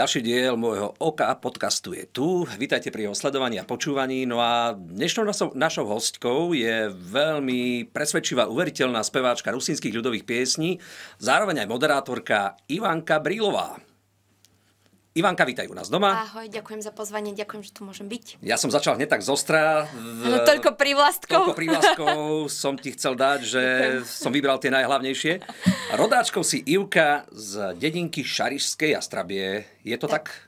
Ďalší diel môjho oka podcastu je tu. Vítajte pri jeho sledovaní a počúvaní. No a dnešnou našou, našou hostkou je veľmi presvedčivá, uveriteľná speváčka rusínskych ľudových piesní, zároveň aj moderátorka Ivanka Brílová. Ivanka, vítaj u nás doma. Ahoj, ďakujem za pozvanie, ďakujem, že tu môžem byť. Ja som začal hneď tak zostra. V... No, toľko privlastkov. Toľko privlastkov som ti chcel dať, že ďakujem. som vybral tie najhlavnejšie. Rodáčkou si Ivka z dedinky Šarišskej Jastrabie. Je to tak? tak?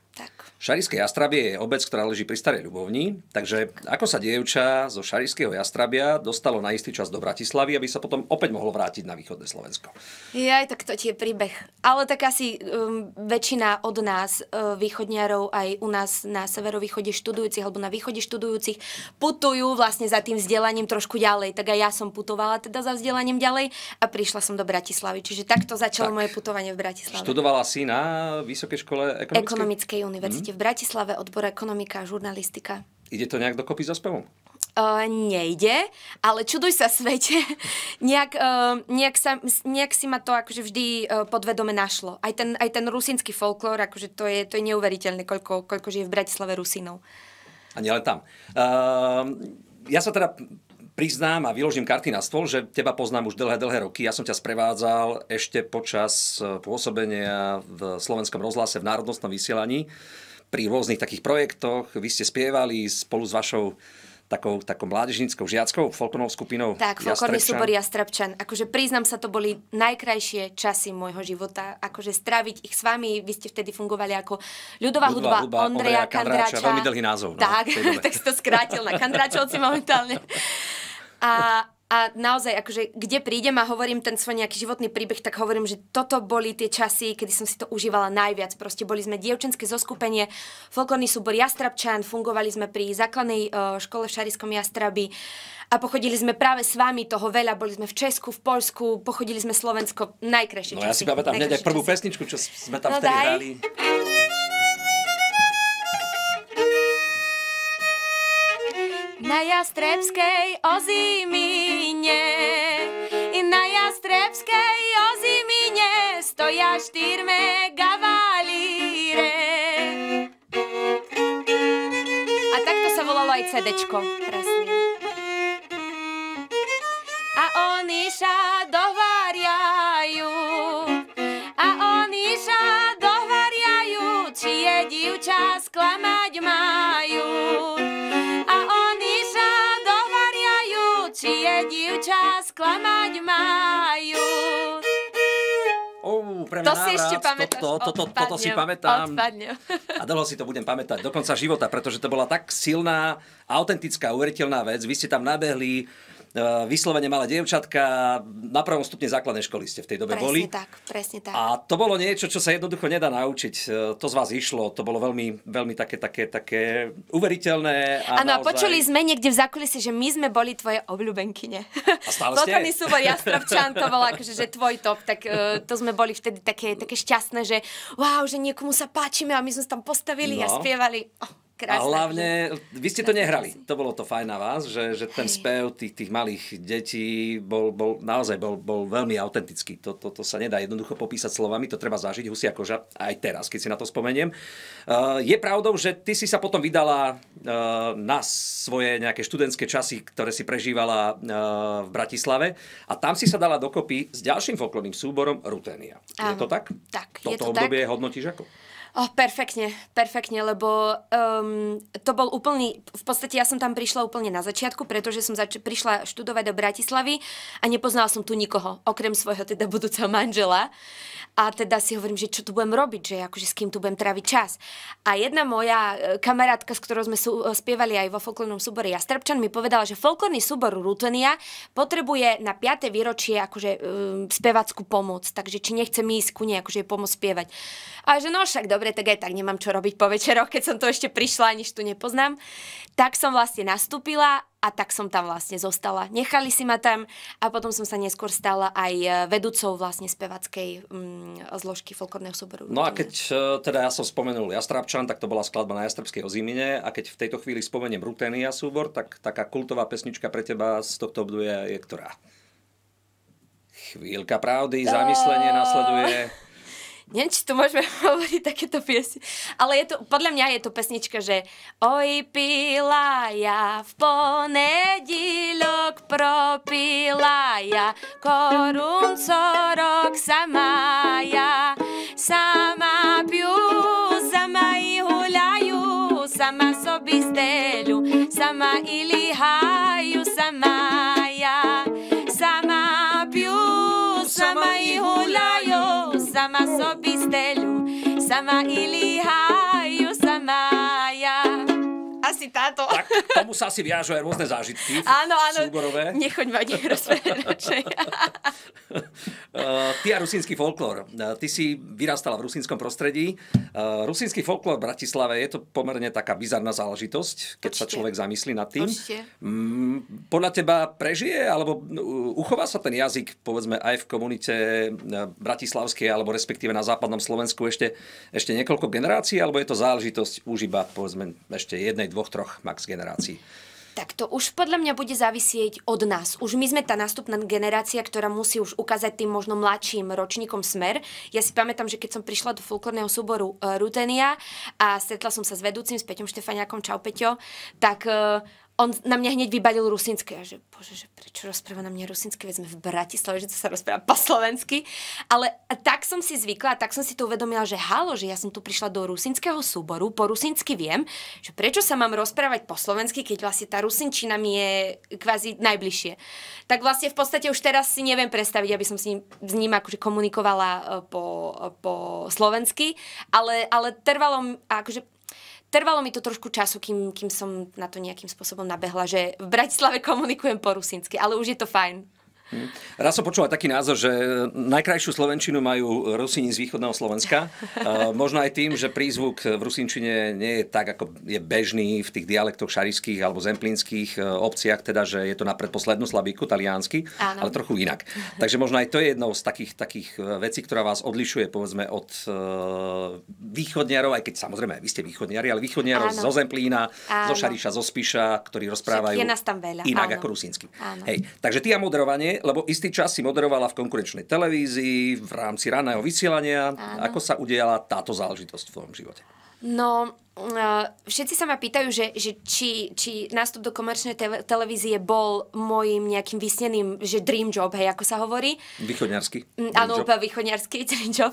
Šarické Jastrabie je obec, ktorá leží pri Starej Ľubovni, takže ako sa dievča zo Šarického Jastrabia dostalo na istý čas do Bratislavy, aby sa potom opäť mohlo vrátiť na východné Slovensko? Jaj, tak to tie príbeh. Ale tak asi um, väčšina od nás, uh, východňarov, aj u nás na severovýchode študujúcich alebo na východe študujúcich, putujú vlastne za tým vzdelaním trošku ďalej. Tak aj ja som putovala teda za vzdelaním ďalej a prišla som do Bratislavy. Čiže takto začalo tak. moje putovanie v Bratislave. Študovala si na Vysokej škole ekonomickej? Ekonomickej univerzite v Bratislave odbor ekonomika a žurnalistika. Ide to nejak dokopy so spevom? Uh, nejde, ale čuduj sa svete, nejak, uh, nejak, sa, nejak si ma to akože vždy uh, podvedome našlo. Aj ten, aj ten rusínsky folklór, akože to je, to je neuveriteľné, koľko, koľko žije v Bratislave Rusinov. A nielen tam. Uh, ja sa teda priznám a vyložím karty na stôl, že teba poznám už dlhé, dlhé roky. Ja som ťa sprevádzal ešte počas pôsobenia v slovenskom rozhlase v národnostnom vysielaní pri rôznych takých projektoch. Vy ste spievali spolu s vašou takou, takou mládežníckou žiackou folklórnou skupinou. Tak, folklórny súbor Jastrabčan. Akože priznám sa, to boli najkrajšie časy môjho života. Akože straviť ich s vami, vy ste vtedy fungovali ako ľudová, ľudová hudba, hudba Ondreja, Kandráča. Kandráča. Veľmi dlhý názov. No, tak, tak si to skrátil na Kandráčovci momentálne. A a naozaj, akože, kde prídem a hovorím ten svoj nejaký životný príbeh, tak hovorím, že toto boli tie časy, kedy som si to užívala najviac. Proste boli sme dievčenské zoskupenie, folklórny súbor Jastrabčan, fungovali sme pri základnej e, škole v Šariskom Jastrabi a pochodili sme práve s vami toho veľa. Boli sme v Česku, v Polsku, pochodili sme Slovensko, najkrajšie No časy, ja si pamätám hneď prvú pesničku, čo sme tam no vtedy daj. hrali. na Jastrebskej ozimine. Na Jastrebskej ozimine stoja štyrme gavalíre. A takto sa volalo aj CDčko. A oni sa dovariajú, a oni sa dovariajú, či je divča sklamať má. super to Si ešte pamätáš, toto, to, to, to si pamätám. Odpadnem. A dlho si to budem pamätať, do konca života, pretože to bola tak silná, autentická, uveriteľná vec. Vy ste tam nabehli Eh, vyslovene malé dievčatka, na prvom stupni základnej školy ste v tej dobe presne boli. Presne tak, presne tak. A to bolo niečo, čo sa jednoducho nedá naučiť. Eh, to z vás išlo, to bolo veľmi, veľmi také, také, také uveriteľné. Áno, a, naozaj... počuli sme niekde v zákulisí, že my sme boli tvoje obľúbenkyne. A stále ste? súbor Jastrovčan, to bol akože, že tvoj top, tak eh, to sme boli vtedy také, také šťastné, že wow, že niekomu sa páčime a my sme sa tam postavili no. a spievali. Oh Krásne. A hlavne, vy ste to nehrali. To bolo to fajn na vás, že, že ten Hej. spev tých, tých malých detí bol, bol naozaj bol, bol veľmi autentický. To, to, to sa nedá jednoducho popísať slovami, to treba zažiť husia koža aj teraz, keď si na to spomeniem. Uh, je pravdou, že ty si sa potom vydala uh, na svoje nejaké študentské časy, ktoré si prežívala uh, v Bratislave a tam si sa dala dokopy s ďalším folklórnym súborom Rutenia. Je to tak? Tak. Toto je to obdobie tak. hodnotíš ako? Oh, perfektne, perfektne, lebo um, to bol úplný, v podstate ja som tam prišla úplne na začiatku, pretože som zač- prišla študovať do Bratislavy a nepoznala som tu nikoho, okrem svojho teda budúceho manžela. A teda si hovorím, že čo tu budem robiť, že akože s kým tu budem tráviť čas. A jedna moja e, kamarátka, s ktorou sme sú, e, spievali aj vo folklórnom súbore Jastrabčan, mi povedala, že folklórny súbor Rutenia potrebuje na 5. výročie akože um, spevackú pomoc, takže či nechce ísť ku nej akože pomôcť spievať. A že no však dobre, dobre, tak aj tak nemám čo robiť po večeroch, keď som to ešte prišla, aniž tu nepoznám. Tak som vlastne nastúpila a tak som tam vlastne zostala. Nechali si ma tam a potom som sa neskôr stala aj e, vedúcou vlastne spevackej mm, zložky folklórneho súboru. No a keď e, teda ja som spomenul Jastrabčan, tak to bola skladba na Jastrabskej ozimine a keď v tejto chvíli spomeniem Rutenia súbor, tak taká kultová pesnička pre teba z tohto obdobia je ktorá? Chvíľka pravdy, zamyslenie nasleduje neviem, či tu môžeme hovoriť takéto piesne, ale je to, podľa mňa je to pesnička, že Oj, pila ja v ponedíľok propila ja korunco rok sama ja sama piu sama i huľajú, sama sobi steľu, sama i lihajú osobisté ľu, sama i líhá. si táto. Tak tomu sa asi viažu aj rôzne zážitky. Áno, áno. Súborové. Nechoď ma nerozprávať. Eh, ty a rusínsky folklór. Eh, ty si vyrastala v rusínskom prostredí. Eh, rusínsky folklór v Bratislave je to pomerne taká bizarná záležitosť, keď Určite. sa človek zamyslí nad tým. Určite. Mm, podľa teba prežije alebo uchová sa ten jazyk povedzme aj v komunite bratislavskej alebo respektíve na západnom Slovensku ešte, ešte niekoľko generácií alebo je to záležitosť už iba povedzme ešte jednej, dvoch, troch max generácií? Tak to už podľa mňa bude závisieť od nás. Už my sme tá nástupná generácia, ktorá musí už ukázať tým možno mladším ročníkom smer. Ja si pamätám, že keď som prišla do folklórneho súboru eh, Rutenia a stretla som sa s vedúcim, s Peťom Štefaniakom, čau Peťo, tak uh, on na mňa hneď vybalil rusinsky. Ja že, bože, že prečo rozpráva na mňa rusinsky? Veď sme v Bratislave, že to sa rozpráva po slovensky. Ale tak som si zvykla, tak som si to uvedomila, že halo, že ja som tu prišla do rusinského súboru, po rusinsky viem, že prečo sa mám rozprávať po slovensky, keď vlastne tá rusinčina mi je kvázi najbližšie. Tak vlastne v podstate už teraz si neviem predstaviť, aby som ním, s ním akože komunikovala e, po, po slovensky, ale, ale trvalo, akože trvalo mi to trošku času, kým, kým som na to nejakým spôsobom nabehla, že v Bratislave komunikujem po rusinsky, ale už je to fajn. Hm. Raz som počul aj taký názor, že najkrajšiu slovenčinu majú Rusíni z východného Slovenska. Možno aj tým, že prízvuk v rusinčine nie je tak, ako je bežný v tých dialektoch šarických alebo zemplínskych e, obciach, teda, že je to na predposlednú slabíku, taliansky, Áno. ale trochu inak. Takže možno aj to je jednou z takých, takých e, vecí, ktorá vás odlišuje, povedzme, od e, východniarov, aj keď samozrejme vy ste východniari, ale východniarov Áno. zo Zemplína, Áno. zo Šariša, zo Spiša, ktorí rozprávajú je nás tam veľa. inak Áno. ako rusínsky. Áno. Hej. Takže ty a moderovanie, lebo istý čas si moderovala v konkurenčnej televízii v rámci raného vysielania. Áno. Ako sa udiala táto záležitosť v tvojom živote? No, e, všetci sa ma pýtajú, že, že či, či nástup do komerčnej televízie bol môjim nejakým vysneným, že dream job, hej, ako sa hovorí. Východňarský. Mm, áno, úplne východňarský dream job.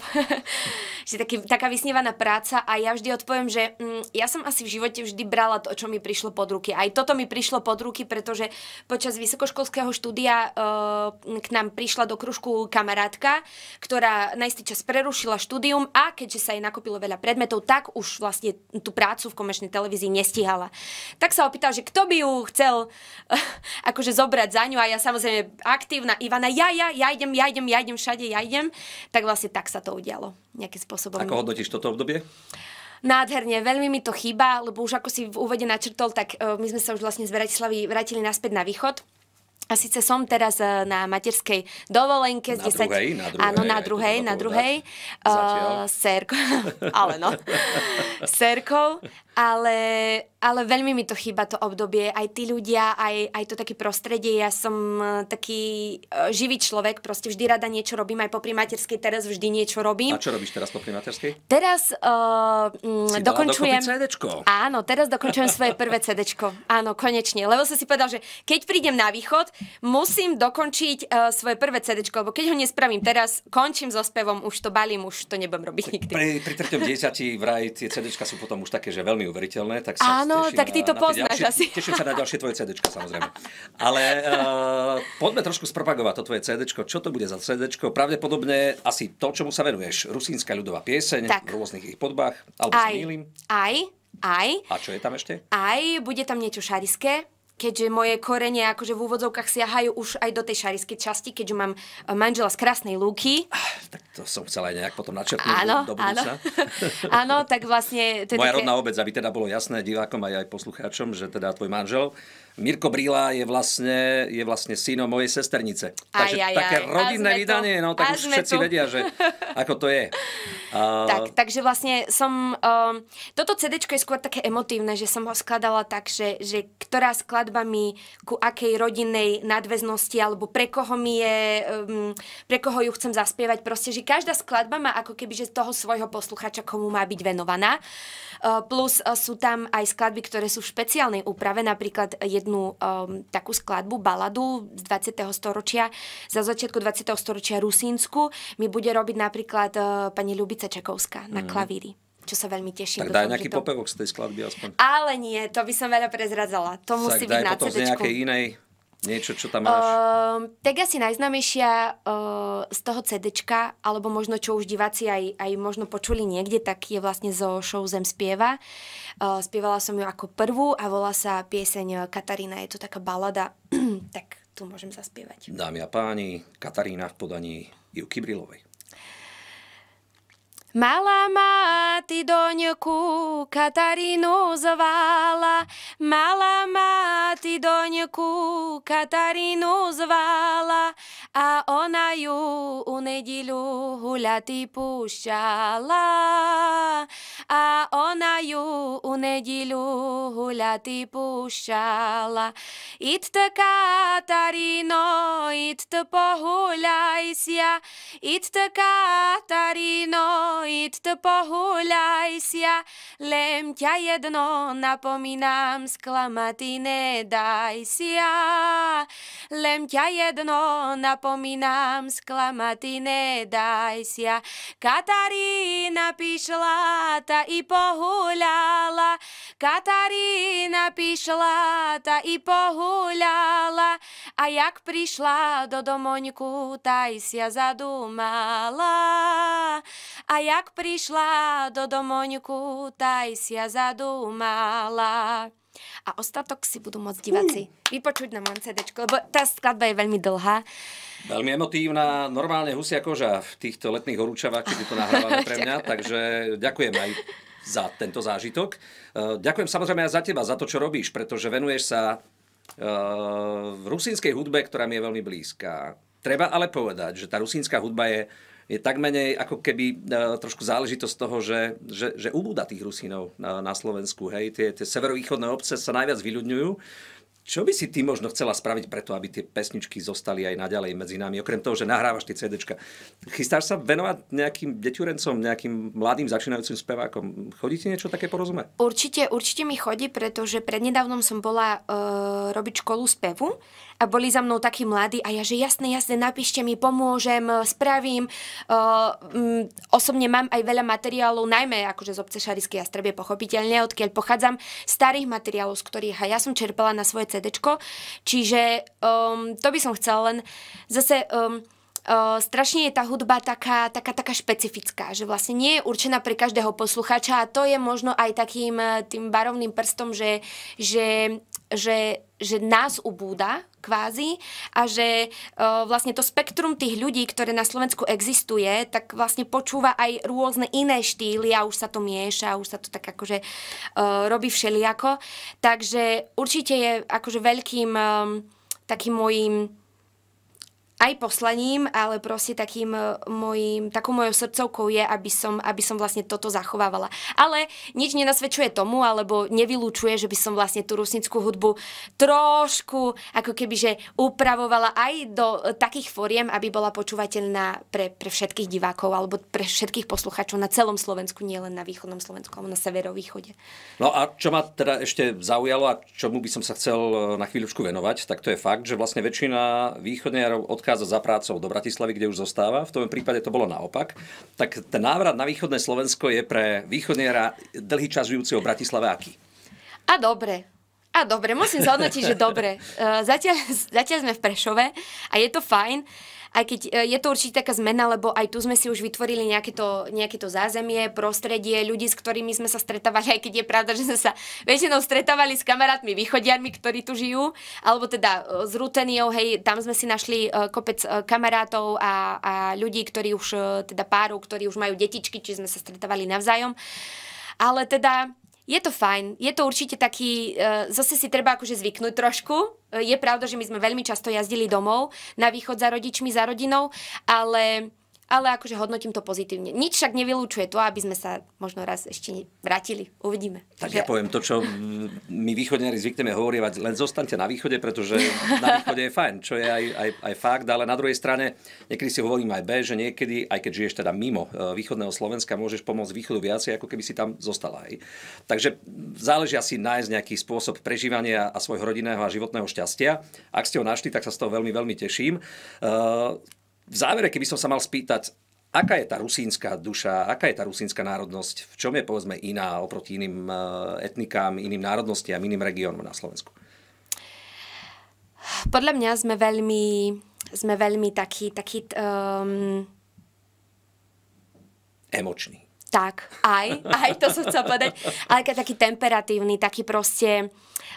že taký, taká vysnívaná práca a ja vždy odpoviem, že mm, ja som asi v živote vždy brala to, čo mi prišlo pod ruky. Aj toto mi prišlo pod ruky, pretože počas vysokoškolského štúdia uh, k nám prišla do kružku kamarátka, ktorá na istý čas prerušila štúdium a keďže sa jej nakopilo veľa predmetov, tak už vlastne tú prácu v komerčnej televízii nestihala. Tak sa opýtal, že kto by ju chcel akože zobrať za ňu a ja samozrejme aktívna Ivana, ja, ja, ja idem, ja idem, ja idem všade, ja idem. Tak vlastne tak sa to udialo nejakým spôsobom. Ako hodnotíš toto obdobie? Nádherne, veľmi mi to chýba, lebo už ako si v úvode načrtol, tak e, my sme sa už vlastne z Bratislavy vrátili naspäť na východ. A síce som teraz eh, na materskej dovolenke. Na z 10, druhej, na druhej. Áno, na druhej, na druhej. Uh, serko, ale no. Serkov. ale, ale veľmi mi to chýba to obdobie. Aj tí ľudia, aj, aj to také prostredie. Ja som eh, taký živý človek, proste vždy rada niečo robím. Aj popri materskej teraz vždy niečo robím. A čo robíš teraz popri materskej? Teraz uh, si dokončujem... Áno, teraz dokončujem svoje prvé CDčko. Áno, konečne. Lebo som si povedal, že keď prídem na východ, musím dokončiť uh, svoje prvé CD, lebo keď ho nespravím teraz, končím so spevom, už to balím, už to nebudem robiť nikdy. Pri, pri treťom dieťati vraj tie CD sú potom už také, že veľmi uveriteľné. Tak sa Áno, tak ty to na, poznáš na ďalšie, asi. Teším sa na ďalšie tvoje CD, samozrejme. Ale uh, poďme trošku spropagovať to tvoje CD. Čo to bude za CD? Pravdepodobne asi to, čomu sa venuješ. Rusínska ľudová pieseň tak. v rôznych ich podbách, Alebo aj, sa mýlim. Aj, aj. A čo je tam ešte? Aj, bude tam niečo šariské, keďže moje korene akože v úvodzovkách siahajú už aj do tej šariskej časti, keďže mám eh, manžela z krásnej lúky. Ah, tak to som chcela aj nejak potom načerpnúť áno, do budúca. Áno. áno, tak vlastne... To Moja také... rodná obec, aby teda bolo jasné divákom aj, aj poslucháčom, že teda tvoj manžel Mirko Brila je vlastne, je vlastne synom mojej sesternice. Takže aj, aj, také rodinné vydanie, no tak už všetci tu. vedia, že ako to je. Uh... Tak, takže vlastne som... Um, toto CD je skôr také emotívne, že som ho skladala tak, že, že ktorá skladba mi ku akej rodinnej nadväznosti alebo pre koho mi je... Um, pre koho ju chcem zaspievať. Proste, že každá skladba má ako keby, že toho svojho posluchača komu má byť venovaná. Uh, plus uh, sú tam aj skladby, ktoré sú v špeciálnej úprave, napríklad je jednu um, takú skladbu, baladu z 20. storočia, za začiatku 20. storočia Rusínsku, mi bude robiť napríklad uh, pani Ľubica Čakovská na mm. klavíri čo sa veľmi teším. Tak daj nejaký to... popevok z tej skladby aspoň. Ale nie, to by som veľa prezradzala. To musí byť na CD. potom z nejakej inej Niečo, čo tam máš? Um, tak asi najznámejšia uh, z toho CDčka, alebo možno čo už diváci aj, aj možno počuli niekde, tak je vlastne zo show Zem spieva. Uh, spievala som ju ako prvú a volá sa pieseň Katarína. Je to taká balada, tak tu môžem zaspievať. Dámy a páni, Katarína v podaní Juky Brilovej. Mala máti doňku Katarínu zvala, mala máti doňku Katarínu zvala, А онаю у неділю гуляти пущала, а онаю у неділю гуляти пущала. Ідте, Катаріно, ідте погуляйся, ідте, Катаріно, ідте погуляйся, лемтя єдно напомінам скламати не дайся, лемтя єдно напомінам zapomínam sklamať, ty nedaj ja. Katarína pišla, ta i pohuľala, Katarína pišla, ta i pohuľala, a jak prišla do domoňku, taj ja zadumala. A jak prišla do domoňku, taj ja zadumala. A ostatok si budú môcť diváci mm. vypočuť na mojom CD, lebo tá skladba je veľmi dlhá. Veľmi emotívna, normálne husia koža v týchto letných horúčavách, keď to nahrávame pre mňa, takže ďakujem aj za tento zážitok. E, ďakujem samozrejme aj za teba, za to, čo robíš, pretože venuješ sa e, v rusínskej hudbe, ktorá mi je veľmi blízka. Treba ale povedať, že tá rusínska hudba je, je tak menej ako keby e, trošku záležitosť toho, že, že, že ubúda tých Rusínov na, na Slovensku. Hej? Tie, tie severovýchodné obce sa najviac vyľudňujú čo by si ty možno chcela spraviť preto, aby tie pesničky zostali aj naďalej medzi nami, okrem toho, že nahrávaš tie CDčka? Chystáš sa venovať nejakým deťurencom, nejakým mladým začínajúcim spevákom? Chodí ti niečo také porozumie? Určite, určite mi chodí, pretože prednedávnom som bola uh, robiť školu spevu a boli za mnou takí mladí a ja, že jasne, jasne, napíšte mi, pomôžem, spravím. Uh, um, osobne mám aj veľa materiálov, najmä akože z obce Šarisky a Strebie, pochopiteľne, odkiaľ pochádzam, starých materiálov, z ktorých ja som čerpala na svoje CD. Čiže um, to by som chcela len zase... Um, uh, strašne je tá hudba taká, taká, taká špecifická, že vlastne nie je určená pre každého poslucháča a to je možno aj takým tým barovným prstom, že, že že, že nás ubúda kvázi a že uh, vlastne to spektrum tých ľudí, ktoré na Slovensku existuje, tak vlastne počúva aj rôzne iné štýly a už sa to mieša, už sa to tak akože uh, robí všeliako. Takže určite je akože veľkým um, takým mojím aj poslaním, ale proste takým e, mojim, takou mojou srdcovkou je, aby som, aby som vlastne toto zachovávala. Ale nič nenasvedčuje tomu, alebo nevylučuje, že by som vlastne tú rusnickú hudbu trošku ako keby, že upravovala aj do e, takých foriem, aby bola počúvateľná pre, pre všetkých divákov alebo pre všetkých posluchačov na celom Slovensku, nielen na východnom Slovensku, alebo na severovýchode. No a čo ma teda ešte zaujalo a čomu by som sa chcel e, na chvíľučku venovať, tak to je fakt, že vlastne väčšina východnej odchádza odchádza za prácou do Bratislavy, kde už zostáva. V tom prípade to bolo naopak. Tak ten návrat na východné Slovensko je pre východniera dlhý čas žijúceho Bratislave aký? A dobre, a dobre, musím zhodnotiť, že dobre. E, zatiaľ, zatiaľ sme v Prešove a je to fajn aj keď e, je to určite taká zmena, lebo aj tu sme si už vytvorili nejaké to, nejaké to zázemie, prostredie, ľudí, s ktorými sme sa stretávali, aj keď je pravda, že sme sa väčšinou stretávali s kamarátmi východiarmi, ktorí tu žijú, alebo teda e, s Ruteniou, hej, tam sme si našli e, kopec kamarátov a, a ľudí, ktorí už, teda párov, ktorí už majú detičky, či sme sa stretávali navzájom. Ale teda je to fajn, je to určite taký, e, zase si treba akože zvyknúť trošku. E, je pravda, že my sme veľmi často jazdili domov na východ za rodičmi, za rodinou, ale ale akože hodnotím to pozitívne. Nič však nevylúčuje to, aby sme sa možno raz ešte vrátili. Uvidíme. Tak ja poviem to, čo my východňari zvykneme hovorievať, len zostaňte na východe, pretože na východe je fajn, čo je aj, aj, aj fakt, ale na druhej strane niekedy si hovorím aj B, že niekedy, aj keď žiješ teda mimo e, východného Slovenska, môžeš pomôcť východu viacej, ako keby si tam zostala. Aj. Takže záleží asi nájsť nejaký spôsob prežívania a svojho rodinného a životného šťastia. Ak ste ho našli, tak sa z toho veľmi, veľmi teším. E, v závere, keby som sa mal spýtať, aká je tá rusínska duša, aká je tá rusínska národnosť, v čom je povedzme iná oproti iným e, etnikám, iným národnostiam, iným regiónom na Slovensku? Podľa mňa sme veľmi, sme veľmi taký, taký um... emočný. Tak, aj, aj to som chcela povedať. Ale taký temperatívny, taký proste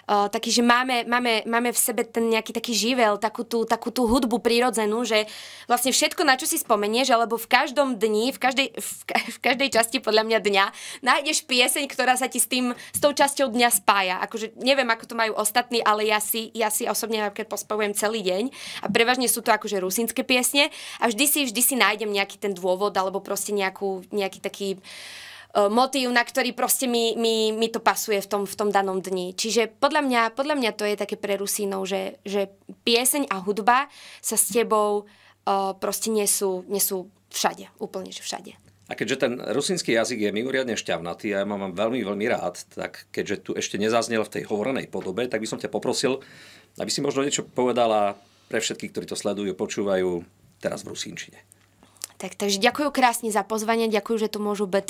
Eh, taký, že máme, máme, máme v sebe ten nejaký taký živel, takú tú, takú tú hudbu prírodzenú, že vlastne všetko, na čo si spomenieš, alebo v každom dni, v každej, v, ka- v každej časti podľa mňa dňa, nájdeš pieseň, ktorá sa ti s, tým, s tou časťou dňa spája. Akože neviem, ako to majú ostatní, ale ja si, ja si osobne napríklad pospevujem celý deň a prevažne sú to akože rusínske piesne a vždy si, vždy si nájdem nejaký ten dôvod alebo proste nejakú, nejaký taký uh, Eh, motív, na ktorý proste mi, mi, mi to pasuje v tom, v tom danom dni. Čiže podľa mňa, podľa mňa to je také pre Rusínov, že, že pieseň a hudba sa s tebou uh, proste nesú, nesú všade, úplne že všade. A keďže ten rusínsky jazyk je mimoriadne šťavnatý a ja mám veľmi, veľmi rád, tak keďže tu ešte nezaznel v tej hovorenej podobe, tak by som ťa poprosil, aby si možno niečo povedala pre všetkých, ktorí to sledujú, počúvajú teraz v rusínčine. Tak, takže ďakujú krásne za pozvanie, ďakujú, že tu môžu byť.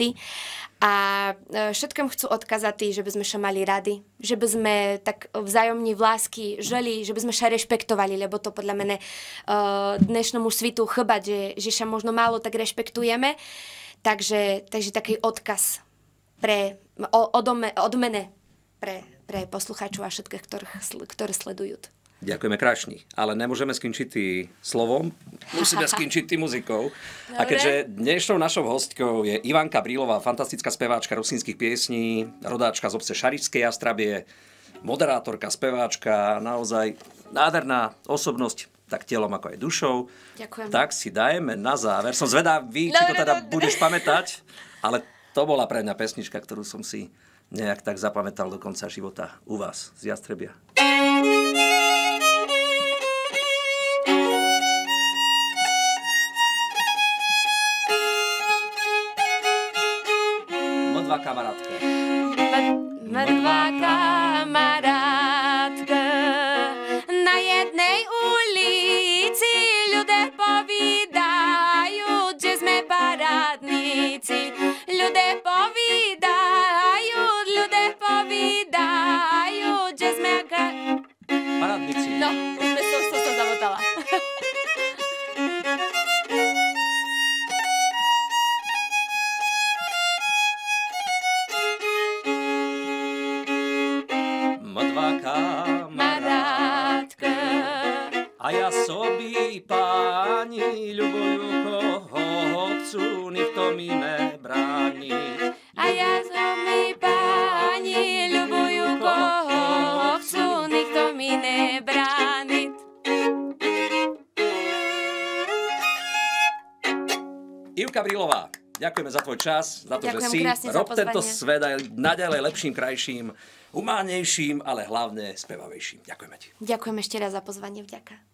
A e, všetkým chcú odkazať, že by sme sa mali rady, že by sme tak vzájomní v lásky želi, že by sme sa rešpektovali, lebo to podľa mene e, dnešnému svitu chyba, že, že sa možno málo tak rešpektujeme. Takže, takže taký odkaz pre, odome, odmene pre, pre poslucháčov a všetkých, ktorí sledujú. Ďakujeme krásne. ale nemôžeme skončiť slovom, musíme skončiť muzikou. Dobre. A keďže dnešnou našou hostkou je Ivanka Brílová, fantastická speváčka rusínskych piesní, rodáčka z obce Šarišskej Astrabie, moderátorka, speváčka, naozaj nádherná osobnosť, tak telom ako aj dušou. Ďakujem. Tak si dajeme na záver. Som zvedavý, či no, to no, no, teda budeš pamätať, ale to bola pre mňa pesnička, ktorú som si nejak tak zapamätal do konca života u vás z Jastrebia. Mrtva kamaratka na jednej ulici ludzie powiadają, gdzie sme paradnici. Ludzie powiadają. ja sobí páni ľubujú koho chcú, nikto mi nebráni. A ja sobí páni ľubujú koho chcú, nikto mi nebráni. Ivka Brilová, ďakujeme za tvoj čas, za to, Ďakujem že si. Rob tento svet aj naďalej lepším, krajším, umánejším, ale hlavne spevavejším. Ďakujeme ti. Ďakujem ešte raz za pozvanie. Vďaka.